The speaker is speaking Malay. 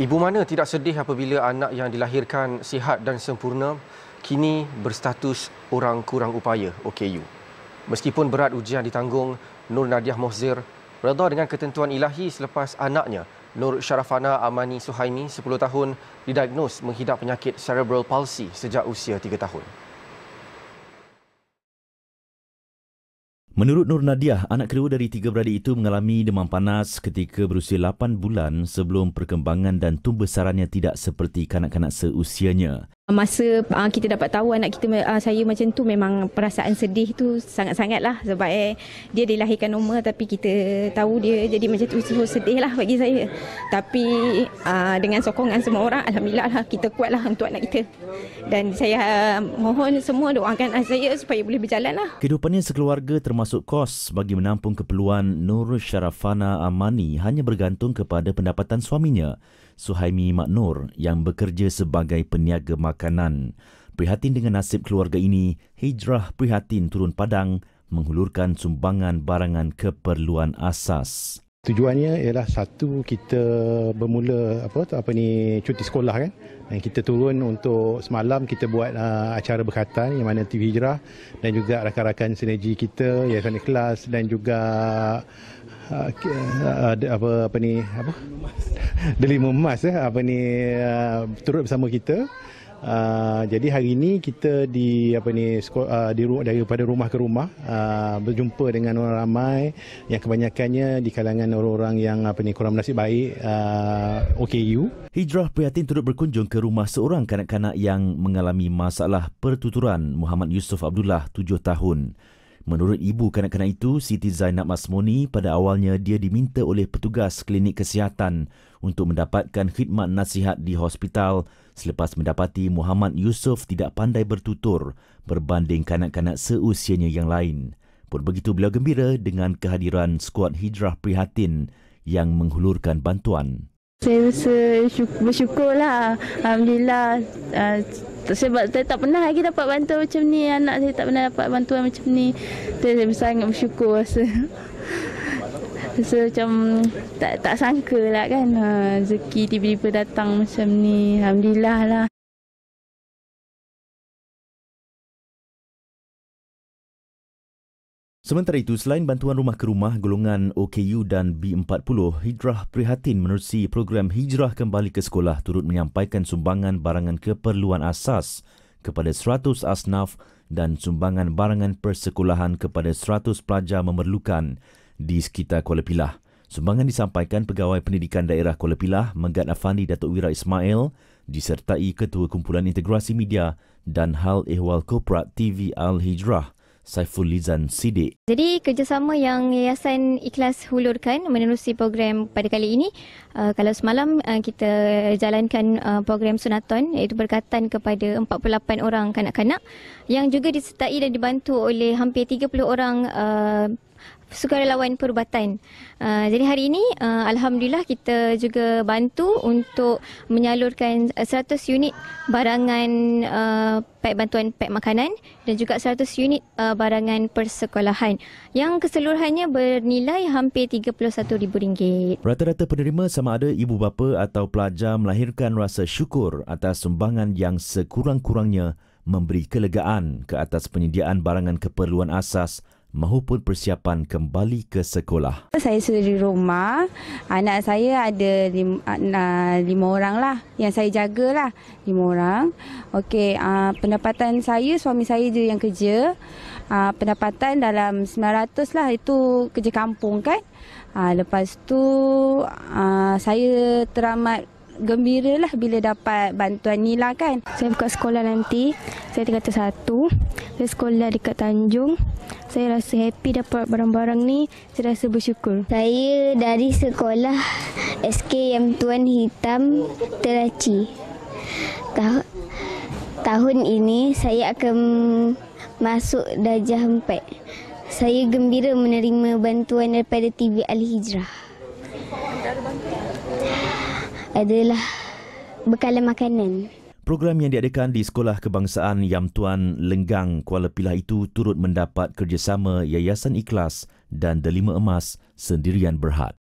Ibu mana tidak sedih apabila anak yang dilahirkan sihat dan sempurna kini berstatus orang kurang upaya OKU. Meskipun berat ujian ditanggung, Nur Nadiah Mohzir redha dengan ketentuan ilahi selepas anaknya, Nur Sharafana Amani Suhaimi, 10 tahun, didiagnos menghidap penyakit cerebral palsy sejak usia 3 tahun. Menurut Nur Nadia, anak kedua dari tiga beradik itu mengalami demam panas ketika berusia 8 bulan sebelum perkembangan dan tumbesarannya tidak seperti kanak-kanak seusianya masa uh, kita dapat tahu anak kita uh, saya macam tu memang perasaan sedih tu sangat-sangat lah sebab eh, dia dilahirkan umur tapi kita tahu dia jadi macam tu so sedih lah bagi saya tapi uh, dengan sokongan semua orang Alhamdulillah lah kita kuat lah untuk anak kita dan saya uh, mohon semua doakan saya supaya boleh berjalan lah kehidupannya sekeluarga termasuk kos bagi menampung keperluan Nur Sharafana Amani hanya bergantung kepada pendapatan suaminya Suhaimi Maknur yang bekerja sebagai peniaga makanan. Prihatin dengan nasib keluarga ini, hijrah prihatin turun padang menghulurkan sumbangan barangan keperluan asas. Tujuannya ialah satu kita bermula apa apa ni cuti sekolah kan dan kita turun untuk semalam kita buat uh, acara berkatan yang mana TV Hijrah dan juga rakan-rakan sinergi kita Yayasan Ikhlas dan juga uh, uh, apa apa ni apa Delima Emas eh apa ni uh, turut bersama kita Uh, jadi hari ini kita di apa ni uh, di daripada rumah ke rumah uh, berjumpa dengan orang ramai yang kebanyakannya di kalangan orang-orang yang apa ni kurang nasib baik uh, OKU. Hijrah Prihatin turut berkunjung ke rumah seorang kanak-kanak yang mengalami masalah pertuturan Muhammad Yusuf Abdullah 7 tahun. Menurut ibu kanak-kanak itu, Siti Zainab Masmoni pada awalnya dia diminta oleh petugas klinik kesihatan untuk mendapatkan khidmat nasihat di hospital selepas mendapati Muhammad Yusof tidak pandai bertutur berbanding kanak-kanak seusianya yang lain. Pun begitu beliau gembira dengan kehadiran skuad hijrah prihatin yang menghulurkan bantuan. Saya rasa bersyukur lah. Alhamdulillah. Uh, sebab saya tak pernah lagi dapat bantuan macam ni. Anak saya tak pernah dapat bantuan macam ni. Jadi saya sangat bersyukur rasa. Rasa macam tak, tak sangka lah kan. Ha, rezeki tiba-tiba datang macam ni. Alhamdulillah lah. Sementara itu, selain bantuan rumah ke rumah golongan OKU dan B40, Hijrah Prihatin menerusi program Hijrah Kembali ke Sekolah turut menyampaikan sumbangan barangan keperluan asas kepada 100 asnaf dan sumbangan barangan persekolahan kepada 100 pelajar memerlukan di sekitar Kuala Pilah. Sumbangan disampaikan Pegawai Pendidikan Daerah Kuala Pilah, Megat Afandi Datuk Wira Ismail, disertai Ketua Kumpulan Integrasi Media dan Hal Ehwal Koprat TV Al-Hijrah. Saiful Lizan Sidik. Jadi kerjasama yang Yayasan Ikhlas hulurkan menerusi program pada kali ini uh, kalau semalam uh, kita jalankan uh, program Sunaton iaitu berkatan kepada 48 orang kanak-kanak yang juga disertai dan dibantu oleh hampir 30 orang uh, sukarelawan perubatan. Uh, jadi hari ini uh, alhamdulillah kita juga bantu untuk menyalurkan 100 ah, unit barangan uh, pek bantuan pak makanan dan juga 100 unit uh, barangan persekolahan yang keseluruhannya bernilai hampir rm ringgit. Rata-rata penerima sama ada ibu bapa atau pelajar melahirkan rasa syukur atas sumbangan yang sekurang-kurangnya memberi kelegaan ke atas penyediaan barangan keperluan asas maupun persiapan kembali ke sekolah. Saya sudah di rumah. Anak saya ada lima, ah, lima orang lah yang saya jaga lah Lima orang. Okey, ah, pendapatan saya, suami saya dia yang kerja. Ah, pendapatan dalam RM900 lah itu kerja kampung kan. lepas tu saya teramat gembira lah bila dapat bantuan ni lah kan. Saya buka sekolah nanti, saya tingkat satu. Saya sekolah dekat Tanjung. Saya rasa happy dapat barang-barang ni, saya rasa bersyukur. Saya dari sekolah SK SKM Tuan Hitam Teraci. Tah- tahun ini saya akan masuk darjah 4. Saya gembira menerima bantuan daripada TV Al-Hijrah. Ada bantuan? adalah bekalan makanan. Program yang diadakan di Sekolah Kebangsaan Yam Tuan Lenggang Kuala Pilah itu turut mendapat kerjasama Yayasan Ikhlas dan Delima Emas Sendirian Berhad.